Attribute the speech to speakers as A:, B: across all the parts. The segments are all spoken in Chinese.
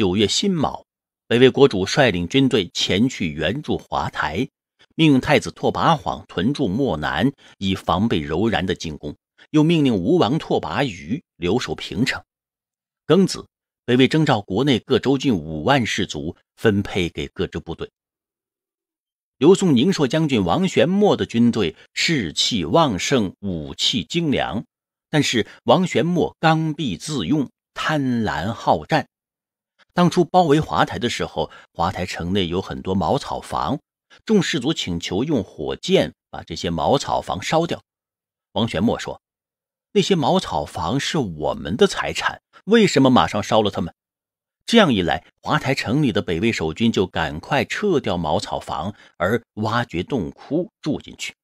A: 九月辛卯，北魏国主率领军队前去援助华台，命太子拓跋晃屯驻漠南，以防备柔然的进攻；又命令吴王拓跋余留守平城。庚子，北魏征召国内各州郡五万士卒，分配给各支部队。刘宋宁朔将军王玄谟的军队士气旺盛，武器精良，但是王玄谟刚愎自用，贪婪好战。当初包围华台的时候，华台城内有很多茅草房，众士卒请求用火箭把这些茅草房烧掉。王玄谟说：“那些茅草房是我们的财产，为什么马上烧了他们？这样一来，华台城里的北魏守军就赶快撤掉茅草房，而挖掘洞窟住进去。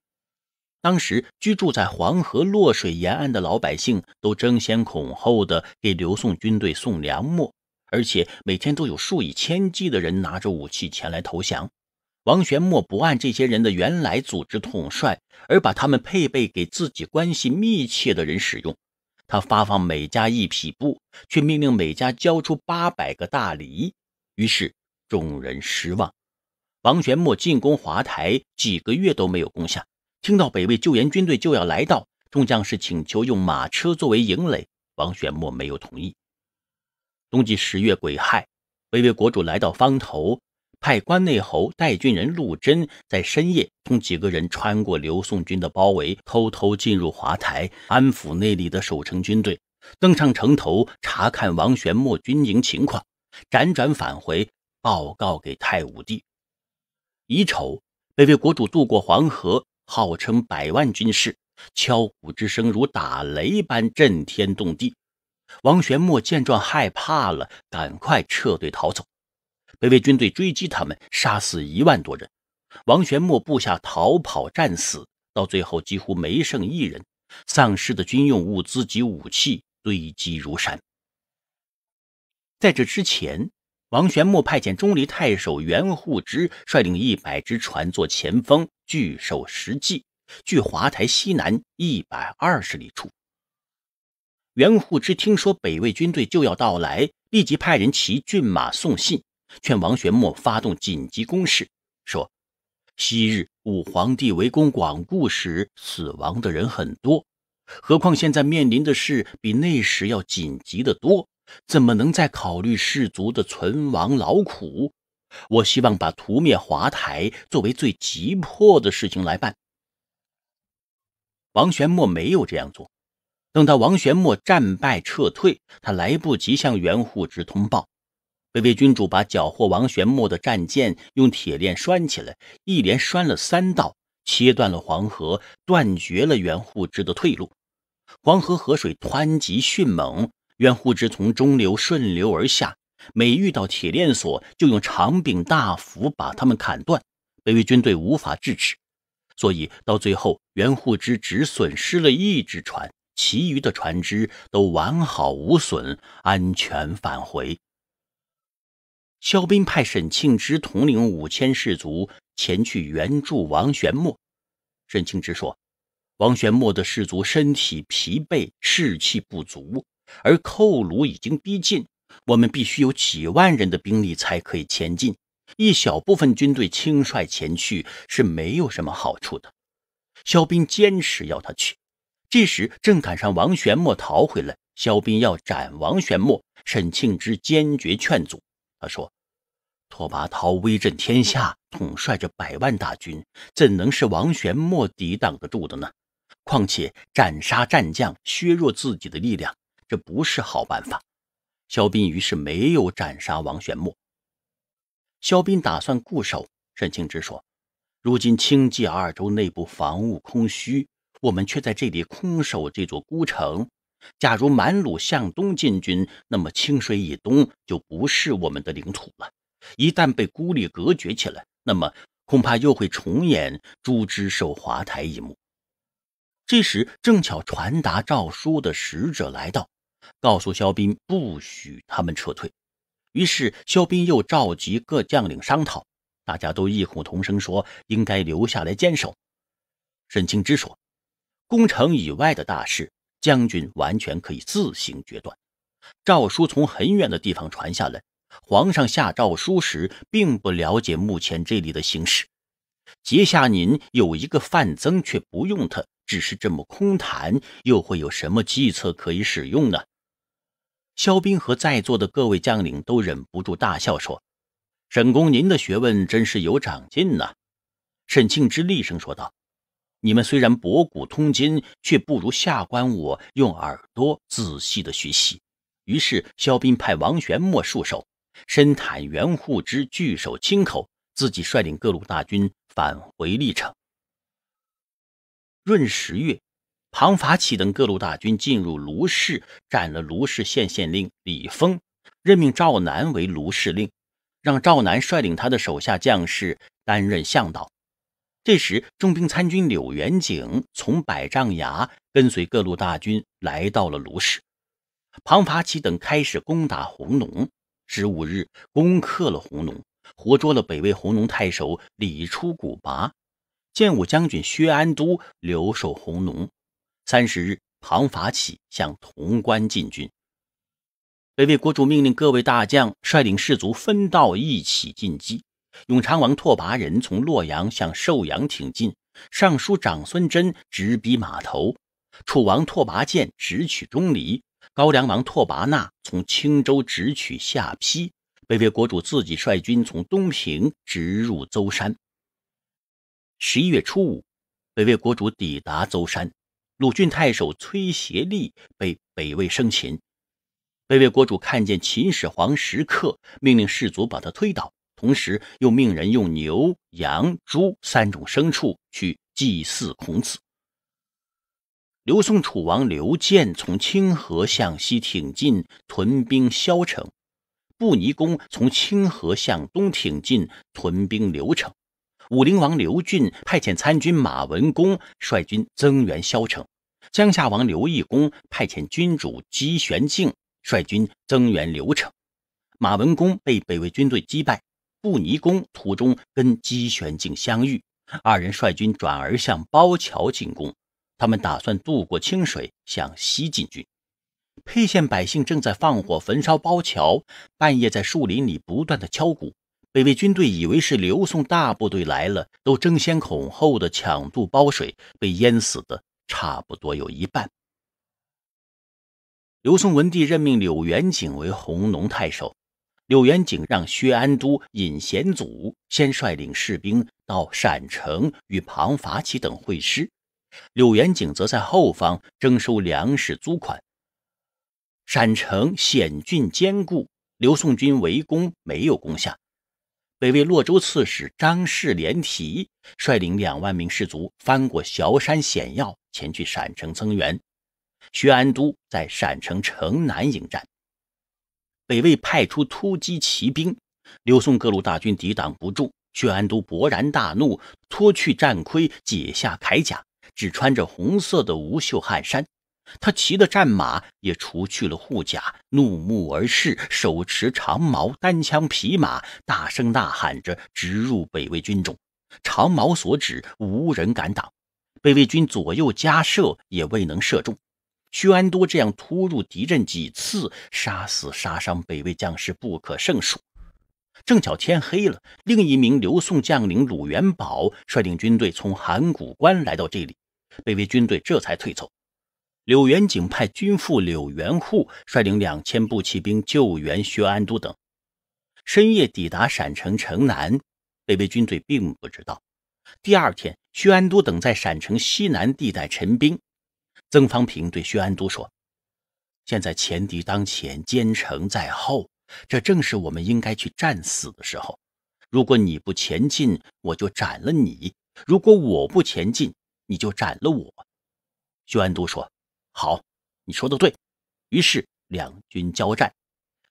A: 当时居住在黄河、洛水沿岸的老百姓都争先恐后的给刘宋军队送粮秣。”而且每天都有数以千计的人拿着武器前来投降。王玄谟不按这些人的原来组织统帅，而把他们配备给自己关系密切的人使用。他发放每家一匹布，却命令每家交出八百个大礼。于是众人失望。王玄谟进攻华台几个月都没有攻下，听到北魏救援军队就要来到，众将士请求用马车作为营垒，王玄谟没有同意。冬季十月，癸亥，北魏国主来到方头，派关内侯代军人陆贞在深夜，从几个人穿过刘宋军的包围，偷偷进入华台，安抚那里的守城军队，登上城头查看王玄谟军营情况，辗转返回，报告给太武帝。一瞅，北魏国主渡过黄河，号称百万军事。敲鼓之声如打雷般震天动地。王玄谟见状害怕了，赶快撤队逃走。北魏军队追击他们，杀死一万多人。王玄谟部下逃跑、战死，到最后几乎没剩一人。丧失的军用物资及武器堆积如山。在这之前，王玄谟派遣中离太守袁护之率领一百只船做前锋，据守石际，距华台西南一百二十里处。袁护之听说北魏军队就要到来，立即派人骑骏马送信，劝王玄谟发动紧急攻势，说：“昔日武皇帝围攻广固时，死亡的人很多，何况现在面临的事比那时要紧急的多，怎么能再考虑士卒的存亡劳苦？我希望把屠灭华台作为最急迫的事情来办。”王玄谟没有这样做。等到王玄谟战败撤退，他来不及向袁护之通报。北魏君主把缴获王玄谟的战舰用铁链拴起来，一连拴了三道，切断了黄河，断绝了袁护之的退路。黄河河水湍急迅猛，袁护之从中流顺流而下，每遇到铁链锁，就用长柄大斧把它们砍断。北魏军队无法制止，所以到最后，袁护之只损失了一只船。其余的船只都完好无损，安全返回。萧斌派沈庆之统领五千士卒前去援助王玄谟。沈庆之说：“王玄谟的士卒身体疲惫，士气不足，而寇卢已经逼近，我们必须有几万人的兵力才可以前进。一小部分军队轻率前去是没有什么好处的。”萧斌坚持要他去。这时正赶上王玄谟逃回来，萧斌要斩王玄谟，沈庆之坚决劝阻。他说：“拓跋焘威震天下，统帅着百万大军，怎能是王玄谟抵挡得住的呢？况且斩杀战将，削弱自己的力量，这不是好办法。”萧斌于是没有斩杀王玄谟。萧斌打算固守，沈庆之说：“如今清冀二州内部防务空虚。”我们却在这里空守这座孤城。假如满鲁向东进军，那么清水以东就不是我们的领土了。一旦被孤立隔绝起来，那么恐怕又会重演朱之守华台一幕。这时正巧传达诏书的使者来到，告诉萧斌不许他们撤退。于是萧斌又召集各将领商讨，大家都异口同声说应该留下来坚守。沈清之说。攻城以外的大事，将军完全可以自行决断。诏书从很远的地方传下来，皇上下诏书时并不了解目前这里的形势。接下您有一个范增，却不用他，只是这么空谈，又会有什么计策可以使用呢？萧斌和在座的各位将领都忍不住大笑说：“沈公，您的学问真是有长进呐！”沈庆之厉声说道。你们虽然博古通今，却不如下官我用耳朵仔细的学习。于是，萧斌派王玄谟戍守，深坦、袁护之据守青口，自己率领各路大军返回历城。闰十月，庞法启等各路大军进入卢氏，斩了卢氏县县令李峰，任命赵南为卢氏令，让赵南率领他的手下将士担任向导。这时，重兵参军柳元景从百丈崖跟随各路大军来到了卢氏。庞法启等开始攻打红农，十五日攻克了红农，活捉了北魏红农太守李出古拔。建武将军薛安都留守红农。三十日，庞法启向潼关进军。北魏国主命令各位大将率领士卒分道一起进击。永昌王拓跋仁从洛阳向寿阳挺进，尚书长孙真直逼码头，楚王拓跋健直取钟离，高梁王拓跋那从青州直取下邳，北魏国主自己率军从东平直入邹山。十一月初五，北魏国主抵达邹山，鲁郡太守崔协立被北魏生擒，北魏国主看见秦始皇石刻，命令士卒把他推倒。同时，又命人用牛、羊、猪三种牲畜去祭祀孔子。刘宋楚王刘建从清河向西挺进，屯兵萧城；布尼公从清河向东挺进，屯兵刘城。武陵王刘俊派遣参军马文公率军增援萧城；江夏王刘义恭派遣君主姬玄敬率军增援刘城。马文公被北魏军队击败。布泥宫途中，跟姬玄敬相遇，二人率军转而向包桥进攻。他们打算渡过清水，向西进军。沛县百姓正在放火焚烧包桥，半夜在树林里不断的敲鼓。北魏军队以为是刘宋大部队来了，都争先恐后的抢渡包水，被淹死的差不多有一半。刘宋文帝任命柳元景为弘农太守。柳元景让薛安都、尹贤祖先率领士兵到陕城与庞法齐等会师，柳元景则在后方征收粮食租款。陕城险峻坚固，刘宋军围攻没有攻下。北魏洛州刺史张氏连提率领两万名士卒翻过崤山险要，前去陕城增援。薛安都在陕城城南迎战。北魏派出突击骑兵，刘宋各路大军抵挡不住。宣安都勃然大怒，脱去战盔，解下铠甲，只穿着红色的无袖汗衫。他骑的战马也除去了护甲，怒目而视，手持长矛，单枪匹马，大声呐喊着直入北魏军中。长矛所指，无人敢挡。北魏军左右夹射，也未能射中。宣安都这样突入敌阵几次，杀死杀伤北魏将士不可胜数。正巧天黑了，另一名刘宋将领鲁元宝率领军队从函谷关来到这里，北魏军队这才退走。柳元景派军副柳元护率领两千步骑兵救援薛安都等，深夜抵达陕城城南，北魏军队并不知道。第二天，薛安都等在陕城西南地带陈兵。曾方平对薛安都说：“现在前敌当前，坚城在后，这正是我们应该去战死的时候。如果你不前进，我就斩了你；如果我不前进，你就斩了我。”薛安都说：“好，你说的对。”于是两军交战，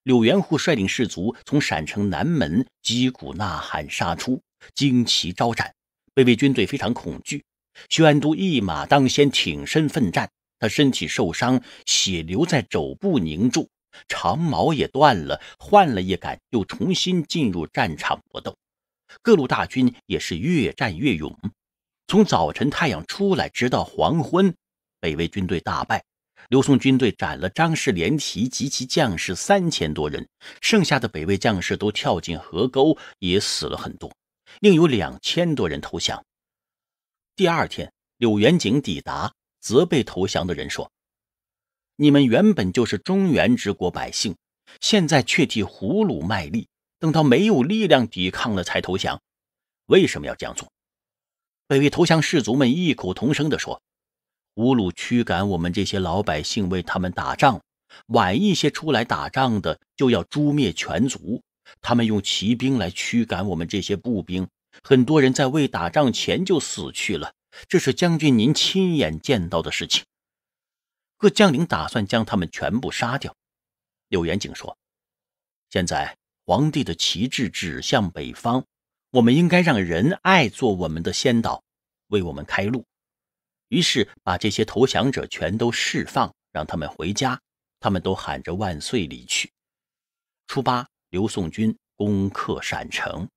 A: 柳元户率领士卒从陕城南门击鼓呐喊杀出，旌旗招展，北魏军队非常恐惧。宣都一马当先，挺身奋战。他身体受伤，血流在肘部凝住，长矛也断了，换了一杆，又重新进入战场搏斗。各路大军也是越战越勇。从早晨太阳出来直到黄昏，北魏军队大败，刘宋军队斩了张氏连旗及其将士三千多人，剩下的北魏将士都跳进河沟，也死了很多，另有两千多人投降。第二天，柳元景抵达，责备投降的人说：“你们原本就是中原之国百姓，现在却替胡虏卖力，等到没有力量抵抗了才投降，为什么要这样做？”北魏投降士卒们异口同声地说：“胡虏驱赶我们这些老百姓为他们打仗，晚一些出来打仗的就要诛灭全族，他们用骑兵来驱赶我们这些步兵。”很多人在未打仗前就死去了，这是将军您亲眼见到的事情。各将领打算将他们全部杀掉。柳元景说：“现在皇帝的旗帜指向北方，我们应该让仁爱做我们的先导，为我们开路。”于是把这些投降者全都释放，让他们回家。他们都喊着万岁离去。初八，刘宋军攻克陕城。